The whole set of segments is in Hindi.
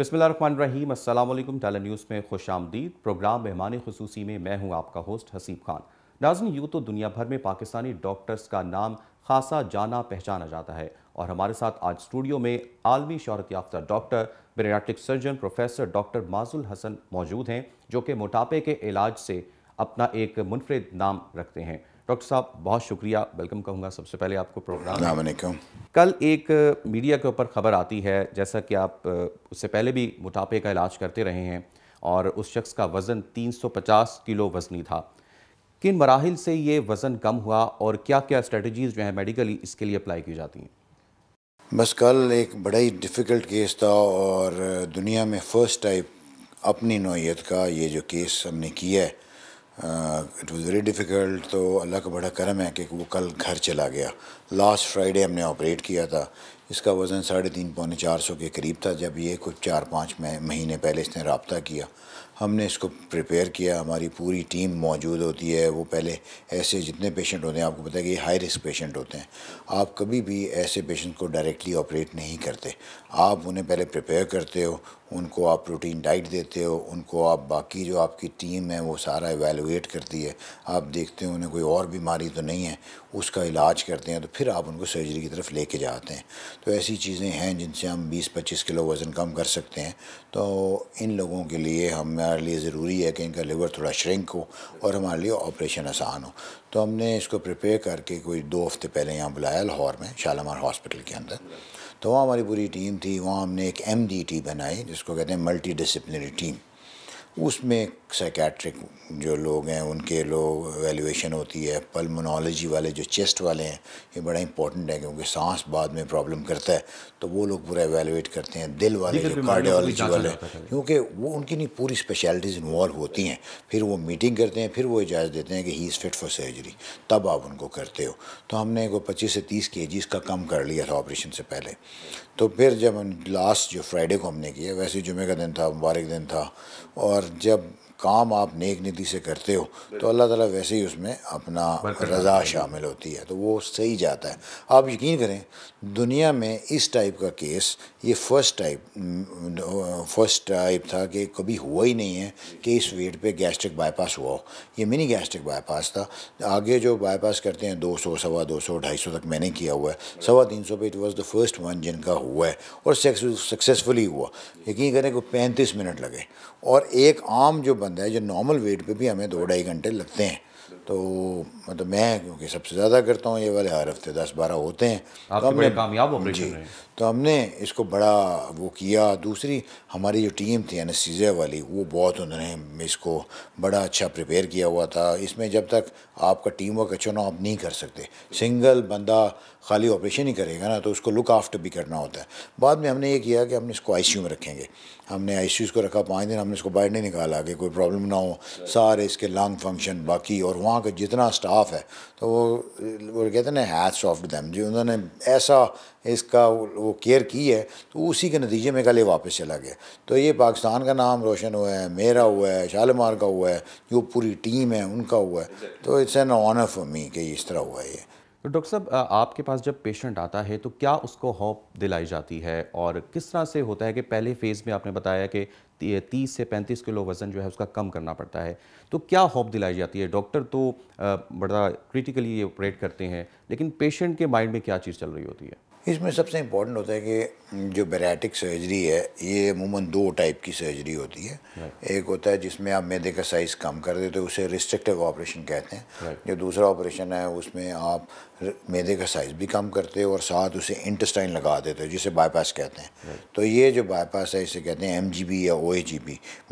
बिसमीम अल्लाम टाला न्यूज़ में खुश आमदीद प्रोग्राम मेहमान खसूसी में मैं हूँ आपका होस्ट हसीब खान नाजन यूँ तो दुनिया भर में पाकिस्तानी डॉक्टर्स का नाम खासा जाना पहचाना जाता है और हमारे साथ आज स्टूडियो में आलमी शहरत याफ्ता doctor bariatric surgeon professor doctor Majul Hasan मौजूद हैं जो कि मोटापे के इलाज से अपना एक मुनफरद नाम रखते हैं डॉक्टर साहब बहुत शुक्रिया वेलकम कहूँगा सबसे पहले आपको प्रोग्राम कल एक मीडिया के ऊपर खबर आती है जैसा कि आप उससे पहले भी मोटापे का इलाज करते रहे हैं और उस शख्स का वज़न 350 किलो वज़नी था किन मराहल से ये वज़न कम हुआ और क्या क्या स्ट्रेटजीज़ जो है मेडिकली इसके लिए अप्लाई की जाती हैं बस कल एक बड़ा ही डिफ़िकल्ट केस था और दुनिया में फ़र्स्ट टाइप अपनी नोयत का ये जो केस हमने किया है इट वाज वेरी डिफ़िकल्ट तो अल्लाह का बड़ा करम है कि वो कल घर चला गया लास्ट फ्राइडे हमने ऑपरेट किया था इसका वज़न साढ़े तीन पौने चार सौ के करीब था जब ये कुछ चार पाँच महीने पहले इसने रबता किया हमने इसको प्रिपेयर किया हमारी पूरी टीम मौजूद होती है वो पहले ऐसे जितने पेशेंट होते हैं आपको पता है कि हाई रिस्क पेशेंट होते हैं आप कभी भी ऐसे पेशेंट को डायरेक्टली ऑपरेट नहीं करते आप उन्हें पहले प्रिपेयर करते हो उनको आप प्रोटीन डाइट देते हो उनको आप बाकी जो आपकी टीम है वो सारा एवेलुएट करती है आप देखते हो उन्हें कोई और बीमारी तो नहीं है उसका इलाज करते हैं तो फिर आप उनको सर्जरी की तरफ लेके जाते हैं तो ऐसी चीज़ें हैं जिनसे हम 20-25 किलो वज़न कम कर सकते हैं तो इन लोगों के लिए हमारे लिए ज़रूरी है कि इनका लिवर थोड़ा श्रिंक हो और हमारे लिए ऑपरेशन आसान हो तो हमने इसको प्रिपेयर करके कोई दो हफ्ते पहले यहाँ बुलाया लाहौर में शालामार हॉस्पिटल के अंदर तो वहाँ हमारी पूरी टीम थी वहाँ हमने एक एम बनाई जिसको कहते हैं मल्टी डिसप्लिनरी टीम उसमें साइकेट्रिक जो लोग हैं उनके लोग वैल्यूएशन होती है पल्मोनोलॉजी वाले जो चेस्ट वाले हैं ये बड़ा इंपॉर्टेंट है क्योंकि सांस बाद में प्रॉब्लम करता है तो वो लोग पूरा एवेलुएट करते हैं दिल वाले जो कार्डियोलॉजी वाले क्योंकि वो उनकी नहीं पूरी स्पेशलिटीज़ इन्वॉल्व होती हैं फिर वो मीटिंग करते हैं फिर वो इजाज़त देते हैं कि he is fit for surgery तब आप उनको करते हो तो हमने वो पच्चीस से तीस के जी इसका कम कर लिया था ऑपरेशन से पहले तो फिर जब लास्ट जो फ्राइडे को हमने किया वैसे जुमे का दिन था मुबारक दिन था और जब काम आप नेक नीति से करते हो तो अल्लाह ताला वैसे ही उसमें अपना रज़ा शामिल होती है तो वो सही जाता है आप यकीन करें दुनिया में इस टाइप का केस ये फर्स्ट टाइप फर्स्ट टाइप था कि कभी हुआ ही नहीं है कि इस वेट पे गैस्ट्रिक बाईपास हुआ हो ये मिनी गैस्ट्रिक बाईपास था आगे जो बाईपास करते हैं 200 सवा दो ढाई सौ तक मैंने किया हुआ है सवा तीन सौ पे it was the first one जिनका हुआ है और सक्सेसफुली हुआ यकीन करें कि पैंतीस मिनट लगे और एक आम जो बंदा है जो नॉर्मल वेट पर भी हमें दो ढाई घंटे लगते हैं तो मतलब मैं क्योंकि सबसे ज़्यादा करता हूँ ये वाले हर हफ्ते दस बारह होते हैं तो हमने कामयाब जी तो हमने इसको बड़ा वो किया दूसरी हमारी जो टीम थी एनसीजिया वाली वो बहुत उन्होंने इसको बड़ा अच्छा प्रिपेयर किया हुआ था इसमें जब तक आपका टीम वर्क अच्छा ना आप नहीं कर सकते सिंगल बंदा खाली ऑपरेशन ही करेगा ना तो उसको लुक आफ्टर भी करना होता है बाद में हमने ये किया कि हमने इसको आई में रखेंगे हमने आई इसको रखा पाँच दिन हमने इसको बाहर नहीं निकाला कि कोई प्रॉब्लम ना हो सारे इसके लंग फंक्शन बाकी और वहाँ का जितना स्टाफ है तो वो वो कहते ना हैथ सॉफ्ट दैम जी उन्होंने ऐसा इसका वो केयर की है तो उसी के नतीजे में कल ये वापस चला गया तो ये पाकिस्तान का नाम रोशन हुआ है मेरा हुआ है शालमार का हुआ है जो पूरी टीम है उनका हुआ है तो it's an honour for me कि इस तरह हुआ है ये तो डॉक्टर साहब आपके पास जब पेशेंट आता है तो क्या उसको होप दिलाई जाती है और किस तरह से होता है कि पहले फेज़ में आपने बताया कि तीस से पैंतीस किलो वज़न जो है उसका कम करना पड़ता है तो क्या होप दिलाई जाती है डॉक्टर तो बड़ा क्रिटिकली ये ऑपरेट करते हैं लेकिन पेशेंट के माइंड में क्या चीज़ चल रही होती है इसमें सबसे इम्पोर्टेंट होता है कि जो बेराटिक सर्जरी है ये अमूमन दो टाइप की सर्जरी होती है एक होता है जिसमें आप मैदे का साइज़ कम कर देते हो उसे रिस्ट्रिक्टिव ऑपरेशन कहते हैं जो दूसरा ऑपरेशन है उसमें आप मैदे का साइज़ भी कम करते हो और साथ उसे इंटेस्टाइन लगा देते हो जिसे बाईपास कहते हैं तो ये जो बाईपास है इसे कहते हैं एम या ओ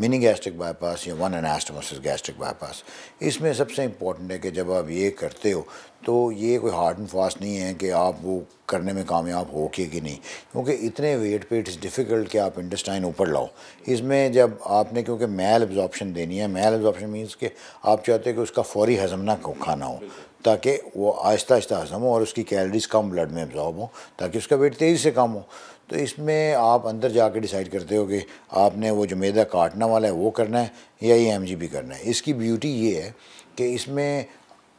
मिनी गैस्ट्रिक बाईपास या वन एनास्टोमोसिस गैस्ट्रिक बाईपास इसमें सबसे इम्पोर्टेंट है कि जब आप ये करते हो तो ये कोई हार्ड एंड फास्ट नहीं है कि आप वो करने में कामयाब हो के कि नहीं क्योंकि इतने वेट पे इट्स डिफ़िकल्ट कि आप इंडस्टाइन ऊपर लाओ इसमें जब आपने क्योंकि मैल एब्जॉर्प्शन देनी है मैल एब्जॉर्प्शन मीन्स कि आप चाहते हैं कि उसका फौरी हजम ना खाना हो ताकि वो आहिस्ता आहिस्ता हजम हो और उसकी कैलरीज कम ब्लड में एब्जॉर्ब हो ताकि उसका वेट तेज़ी से कम हो तो इसमें आप अंदर कर डिसाइड करते हो कि आपने वो जो मैदा काटना वाला है वो करना है या ये एम करना है इसकी ब्यूटी ये है कि इसमें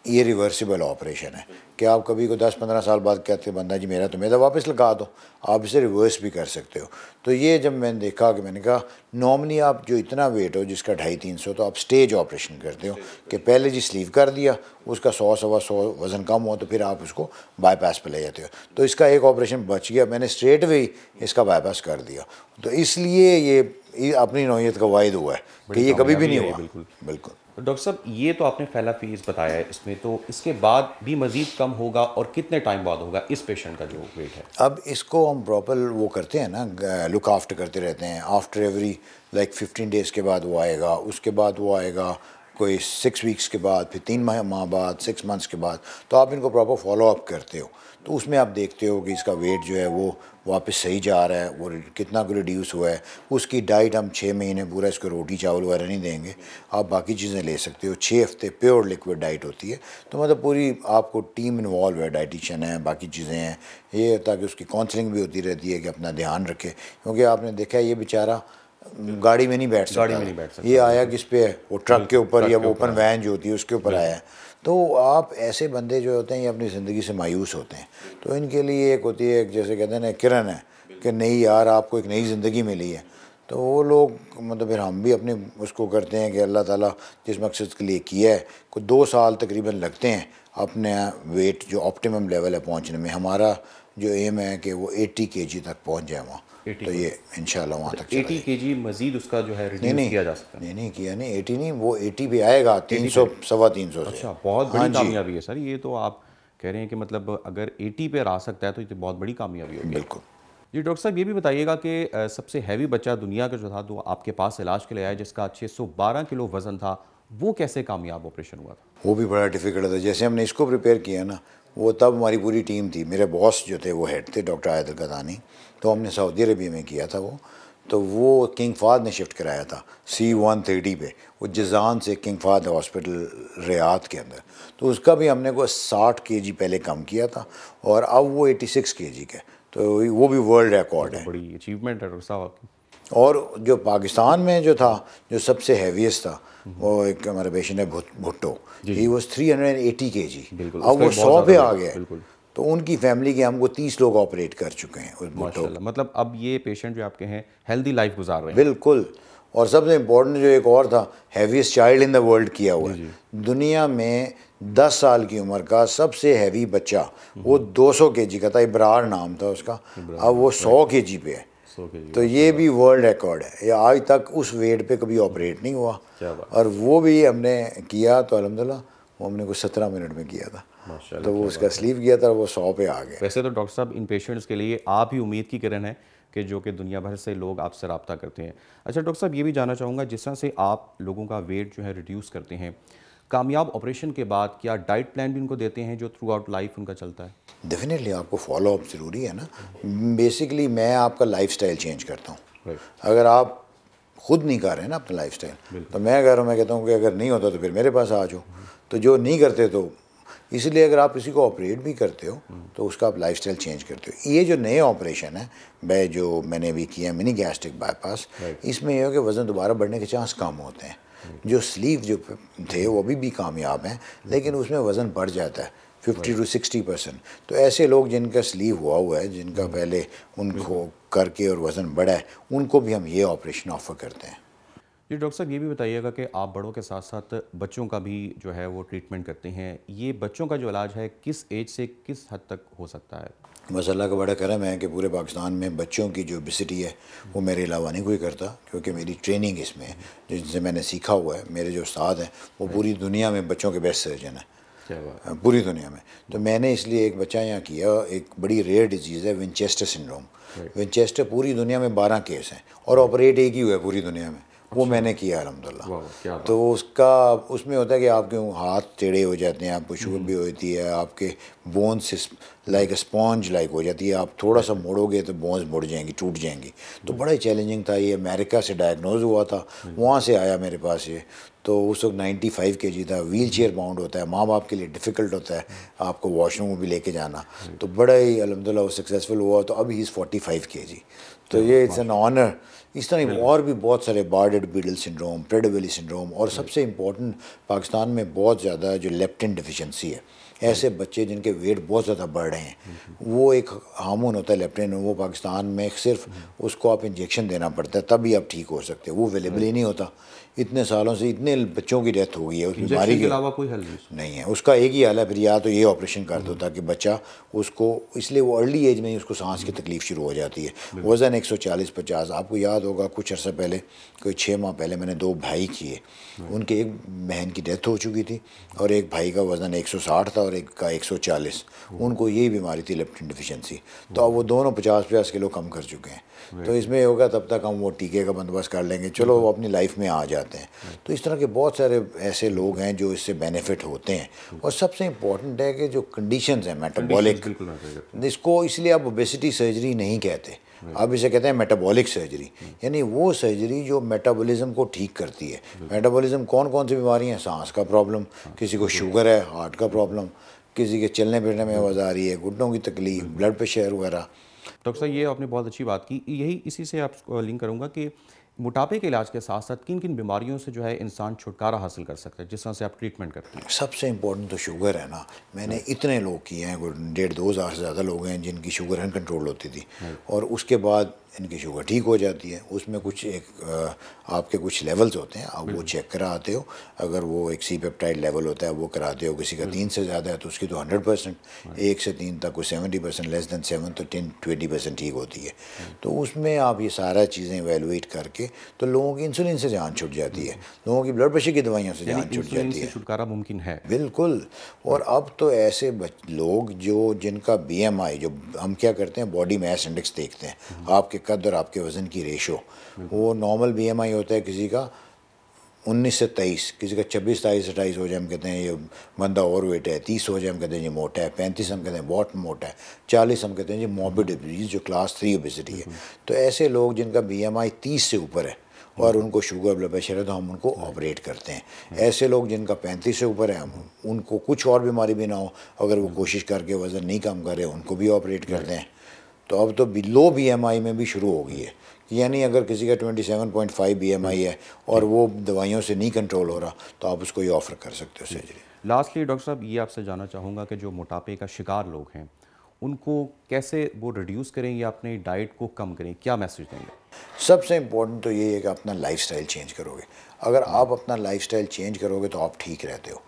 ये रिवर्सिबल ऑपरेशन है कि आप कभी को 10-15 साल बाद कहते हैं बंदा जी मेरा तो मेरा तो वापस लगा दो आप इसे रिवर्स भी कर सकते हो तो ये जब मैंने देखा कि मैंने कहा नॉर्मली आप जो इतना वेट हो जिसका ढाई तीन सौ तो आप स्टेज ऑपरेशन करते हो कि पहले जी स्लीव कर दिया उसका सौ सवा सौ वज़न कम हो तो फिर आप उसको बाईपास पर ले जाते हो तो इसका एक ऑपरेशन बच गया मैंने स्ट्रेट वे इसका बाईपास कर दिया तो इसलिए ये अपनी नौीयत का वायद हुआ है कि ये कभी भी नहीं हुआ बिल्कुल बिल्कुल डॉक्टर साहब ये तो आपने पहला फेज़ बताया है इसमें तो इसके बाद भी मज़ीद कम होगा और कितने टाइम बाद होगा इस पेशेंट का जो वेट है अब इसको हम प्रॉपर वो करते हैं ना लुक आफ्टर करते रहते हैं after every like fifteen days के बाद वो आएगा उसके बाद वो आएगा कोई सिक्स वीक्स के बाद फिर तीन माह माह बाद सिक्स मंथ्स के बाद तो आप इनको प्रॉपर फॉलोअप करते हो तो उसमें आप देखते हो कि इसका वेट जो है वो वापस सही जा रहा है वो कितना को रिड्यूस हुआ है उसकी डाइट हम छः महीने पूरा इसको रोटी चावल वगैरह नहीं देंगे आप बाकी चीज़ें ले सकते हो छः हफ्ते प्योर लिक्विड डाइट होती है तो मतलब पूरी आपको टीम इन्वॉल्व है डाइटिशन है बाकी चीज़ें हैं ये ताकि उसकी काउंसलिंग भी होती रहती है कि अपना ध्यान रखे क्योंकि आपने देखा है ये बेचारा गाड़ी में नहीं बैठ सकता गाड़ी में नहीं बैठ सकता ये आया किस पे है वो ट्रक के ऊपर या ओपन वैन जो होती है उसके ऊपर आया है तो आप ऐसे बंदे जो होते हैं ये अपनी ज़िंदगी से मायूस होते हैं तो इनके लिए एक होती है जैसे कहते हैं ना किरण है कि नहीं यार आपको एक नई ज़िंदगी मिली है तो वो लोग मतलब फिर हम भी अपने उसको करते हैं कि अल्लाह ताला जिस मकसद के लिए किया है कुछ दो साल तकरीबन लगते हैं अपने वेट जो ऑप्टिमम लेवल है पहुंचने में हमारा जो एम है कि वो 80 के तक पहुंच जाए वहाँ तो ये इन वहाँ तक एटी के जी मजीद उसका जो है नहीं नहीं किया जा सकता नहीं नहीं किया नहीं एटी नहीं वो एटी भी आएगा तीन सौ सवा तीन सौ अच्छा बहुत बड़ी हाँ कामयाबी है सर ये तो आप कह रहे हैं कि मतलब अगर एटी पर आ सकता है तो ये बहुत बड़ी कामयाबी होगी बिल्कुल जी डॉक्टर साहब ये भी बताइएगा कि सबसे हैवी बच्चा दुनिया का जो था तो आपके पास इलाज के लिए आया जिसका 612 किलो वज़न था वो कैसे कामयाब ऑपरेशन हुआ था वो भी बड़ा डिफिकल्ट था जैसे हमने इसको प्रिपेयर किया ना वो तब हमारी पूरी टीम थी मेरे बॉस जो थे वो हेड थे डॉक्टर आयदल गदानी तो हमने सऊदी अरबिया में किया था वो तो वो किंग फाद ने शिफ्ट कराया था सी वन थर्टी पे वो जजान से किंग फाद हॉस्पिटल रियात के अंदर तो उसका भी हमने को साठ के जी पहले कम किया था और अब वो एटी सिक्स के जी का तो वो भी वर्ल्ड रिकॉर्ड है बड़ी अचीवमेंट है डॉक्टर साहब आपकी और जो पाकिस्तान में जो था जो सबसे हैवीस्ट था वो एक हमारे पेशेंट है Bhutto he was three hundred and eighty K G अब वो सौ पे आ गया तो उनकी फैमिली के हमको तीस लोग ऑपरेट कर चुके हैं उस भुट्टो मतलब अब ये पेशेंट जो आपके हैं हेल्दी लाइफ गुजार रहे हैं बिल्कुल और सबसे इम्पोर्टेंट जो एक और था heaviest child in the world किया हुआ है दुनिया में दस साल की उम्र का सबसे हैवी बच्चा वो 200 केजी का था इब्रार नाम था उसका अब वो सौ के पे है तो ये भी वर्ल्ड रिकॉर्ड है ये आज तक उस वेट पे कभी ऑपरेट नहीं हुआ और वो भी हमने किया तो अलहमदिल्ला वो हमने कुछ सत्रह मिनट में किया था तो वो उसका स्लीव किया था वो सौ पे आ गया वैसे तो डॉक्टर साहब इन पेशेंट्स के लिए आप ही उम्मीद की किरण है कि जो कि दुनिया भर से लोग आपसे रबता करते हैं अच्छा डॉक्टर साहब ये भी जानना चाहूँगा जिस तरह से आप लोगों का वेट जो है रिड्यूस करते हैं कामयाब ऑपरेशन के बाद क्या डाइट प्लान भी उनको देते हैं जो थ्रू आउट लाइफ उनका चलता है डेफिनेटली आपको फॉलो अप ज़रूरी है ना बेसिकली मैं आपका लाइफ चेंज करता हूँ अगर आप खुद नहीं कर रहे हैं ना अपना लाइफ तो मैं कह रहा हूँ मैं कहता हूँ कि अगर नहीं होता तो फिर मेरे पास आ जाओ तो जो नहीं करते तो इसलिए अगर आप किसी को ऑपरेट भी करते हो तो उसका आप लाइफ चेंज करते हो ये जो नए ऑपरेशन है मैं जो मैंने अभी किया मिनी गैस्ट्रिक बाईपास इसमें यह हो कि वज़न दोबारा बढ़ने के चांस कम होते हैं जो स्लीव जो थे वो अभी भी कामयाब हैं लेकिन उसमें वज़न बढ़ जाता है फिफ्टी टू सिक्सटी परसेंट तो ऐसे लोग जिनका स्लीव हुआ हुआ है जिनका हम्म। पहले उनको करके और वज़न बढ़ा है उनको भी हम ये ऑपरेशन ऑफ़र करते हैं जी डॉक्टर साहब ये भी बताइएगा कि आप बड़ों के साथ साथ बच्चों का भी जो है वो ट्रीटमेंट करते हैं ये बच्चों का जो इलाज है किस एज से किस हद तक हो सकता है बस अल्लाह का बड़ा करम है कि पूरे पाकिस्तान में बच्चों की जो ओबिसिटी है वो मेरे अलावा नहीं कोई करता क्योंकि मेरी ट्रेनिंग इसमें है जिनसे मैंने सीखा हुआ है मेरे जो उस्ताद हैं वो हाँ। पूरी दुनिया में बच्चों के बेस्ट सर्जन हैं हाँ, पूरी दुनिया में तो मैंने इसलिए एक बच्चा यहाँ किया एक बड़ी रेयर डिजीज़ है विंचेस्टर सिंड्रोम विंचेस्टर पूरी दुनिया में बारह केस हैं और ऑपरेट एक ही हुआ है पूरी दुनिया में वो मैंने किया अलहमदिल्ला तो उसका उसमें होता है कि आपके हाथ टेढ़े हो जाते हैं आपको शुगर हम्म। भी होती है आपके बोन्स लाइक स्पॉन्ज लाइक हो जाती है आप थोड़ा सा मोड़ोगे तो बोन्स मुड़ जाएंगी टूट जाएंगी तो हम्म। बड़ा ही चैलेंजिंग था ये अमेरिका से डायग्नोज हुआ था हम्म। वहाँ से आया मेरे पास ये तो उस वक्त नाइन्टी फाइव के जी था व्हील चेयर बाउंड होता है माँ बाप के लिए डिफ़िकल्ट होता है आपको वॉशरूम में भी लेके जाना तो बड़ा ही अलहमदिल्ला वो सक्सेसफुल हुआ तो अभी ही इज़ फोर्टी फाइव के जी तो ये इट्स एन ऑनर इस तरह और भी बहुत सारे Bardet Biedl syndrome Prader Willi syndrome और सबसे इम्पोर्टेंट पाकिस्तान में बहुत ज़्यादा जो लेप्टिन डिफिशेंसी है ऐसे बच्चे जिनके वेट बहुत ज़्यादा बढ़ रहे हैं वो एक हार्मोन होता है लेप्टिन वो पाकिस्तान में सिर्फ उसको आप इंजेक्शन देना पड़ता है तभी आप ठीक हो सकते हैं वो अवेलेबल ही नहीं होता इतने सालों से इतने बच्चों की डेथ हो गई है उस बीमारी के अलावा कोई हल नहीं है उसका एक ही हाल है फिर या तो ये ऑपरेशन कर दो ताकि बच्चा उसको इसलिए वो अर्ली एज में ही उसको सांस की तकलीफ शुरू हो जाती है वज़न एक सौ चालीस पचास आपको याद होगा कुछ अर्सा पहले कोई छः माह पहले मैंने दो भाई किए उनके एक बहन की डेथ हो चुकी थी और एक भाई का वज़न एक सौ साठ था और एक का 140 उनको यही बीमारी थी लेप्टिन डिफिशेंसी तो अब वो दोनों पचास पचास किलो कम कर चुके हैं तो इसमें होगा तब तक हम वो टीके का बंदोबस्त कर लेंगे चलो वो अपनी लाइफ में आ जाते हैं तो इस तरह के बहुत सारे ऐसे लोग हैं जो इससे बेनिफिट होते हैं और सबसे इंपॉर्टेंट है कि जो कंडीशन है मेटाबॉलिक इसको इसलिए आप ओबेसिटी सर्जरी नहीं कहते अब इसे कहते हैं मेटाबॉलिक सर्जरी यानी वो सर्जरी जो मेटाबॉलिज्म को ठीक करती है मेटाबॉलिज्म कौन कौन सी बीमारी है सांस का प्रॉब्लम किसी को शुगर है हार्ट का प्रॉब्लम किसी के चलने फिरने में आवाज़ आ रही है घुटनों की तकलीफ ब्लड प्रेशर वगैरह डॉक्टर साहब ये आपने बहुत अच्छी बात की यही इसी से आप लिंक करूँगा कि मोटापे के इलाज के साथ साथ किन किन बीमारियों से जो है इंसान छुटकारा हासिल कर सकता है जिस तरह से आप ट्रीटमेंट करते हैं सबसे इम्पोर्टेंट तो शुगर है ना मैंने हाँ। इतने लोग किए हैं डेढ़ दो हज़ार से ज़्यादा लोग हैं जिनकी शुगर अनकंट्रोल होती थी हाँ। और उसके बाद इनकी शुगर ठीक हो जाती है उसमें कुछ एक आपके कुछ लेवल्स होते हैं आप वो चेक करा आते हो अगर वो एक सी पेप्टाइड लेवल होता है वो कराते हो किसी का तीन से ज़्यादा है तो उसकी तो हंड्रेड हाँ। परसेंट एक से तीन तक कोई seventy percent less than seven to ten twenty percent ठीक होती है हाँ। तो उसमें आप ये सारा चीज़ें एवेलुएट करके तो लोगों की इंसुलिन से जान छुट जाती है लोगों की ब्लड प्रेशर की दवाइयों से जान छुट जाती है छुटकारा मुमकिन है बिल्कुल और हाँ। अब तो ऐसे लोग जो जिनका बी जो हम क्या करते हैं बॉडी मैस इंडेक्स देखते हैं आपके आपके कद और आपके वज़न की रेशो वो नॉर्मल बी एम आई होता है किसी का उन्नीस से तेईस किसी का छब्बीस तेईस अट्ठाईस हो जाए हम कहते हैं ये बंदा ओवर वेट है तीस हो जाए हम कहते हैं ये मोटा है पैंतीस हम कहते हैं बहुत मोटा है चालीस हम कहते हैं ये मोबिड जो क्लास थ्री ओबिसिटी है तो ऐसे लोग जिनका बी एम आई तीस से ऊपर है और उनको शुगर ब्लड प्रेशर है तो हम उनको ऑपरेट करते हैं ऐसे लोग जिनका पैंतीस से ऊपर है हम उनको कुछ और बीमारी भी ना हो अगर वो कोशिश करके वज़न नहीं कम करे उनको भी ऑपरेट करते हैं तो अब तो लो बी में भी शुरू हो गई है यानी अगर किसी का 27.5 बीएमआई है और वो दवाइयों से नहीं कंट्रोल हो रहा तो आप उसको ये ऑफ़र कर सकते हो सर्जरी लास्टली डॉक्टर साहब ये आपसे जानना चाहूँगा कि जो मोटापे का शिकार लोग हैं उनको कैसे वो रिड्यूस करें या अपने डाइट को कम करें क्या मैसेज देंगे सबसे इम्पोर्टेंट तो ये है कि अपना लाइफ चेंज करोगे अगर आप अपना लाइफस्टाइल चेंज करोगे तो आप ठीक रहते हो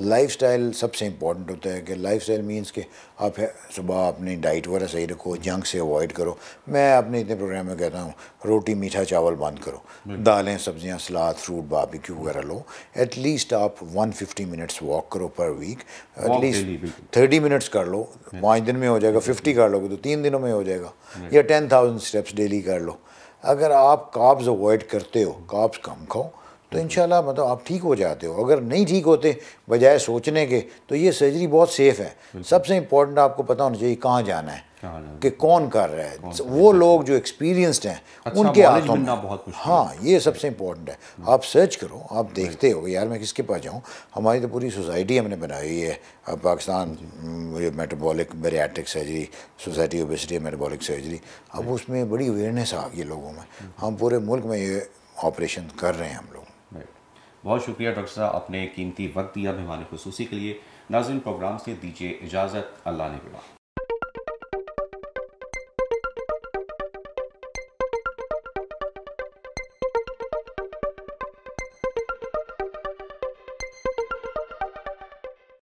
लाइफस्टाइल सबसे इम्पॉर्टेंट होता है कि लाइफस्टाइल मींस कि आप सुबह अपनी डाइट वगैरह सही रखो जंक से अवॉइड करो मैं अपने इतने प्रोग्राम में कहता हूँ रोटी मीठा चावल बंद करो दालें सब्जियाँ सलाद फ्रूट क्यू वगैरह लो एटलीस्ट आप 150 मिनट्स वॉक करो पर वीक एटलीस्ट थर्टी मिनट्स कर लो पाँच दिन में हो जाएगा फिफ्टी कर लोगे तो तीन दिनों में हो जाएगा या टेन स्टेप्स डेली कर लो अगर आप काब्स अवॉइड करते हो काब्स कम खाओ तो इन मतलब आप ठीक हो जाते हो अगर नहीं ठीक होते बजाय सोचने के तो ये सर्जरी बहुत सेफ़ है सबसे इम्पोर्टेंट आपको पता होना चाहिए कहाँ जाना है कि कौन कर रहा है वो लोग जो एक्सपीरियंस्ड हैं अच्छा, उनके हाथों में हाँ ये सबसे इम्पोर्टेंट है आप सर्च करो आप देखते हो यार मैं किसके पास जाऊँ हमारी तो पूरी सोसाइटी हमने बनाई है अब Pakistan metabolic bariatric surgery society obesity metabolic surgery अब उसमें बड़ी अवेयरनेस आ गई लोगों में हम पूरे मुल्क में ये ऑपरेशन कर रहे हैं हम लोग बहुत शुक्रिया डॉक्टर साहब अपने कीमती वक्त दिया मेहमान खसूसी के लिए नाजिन प्रोग्राम से दीजिए इजाज़त अल्लाह ने बुला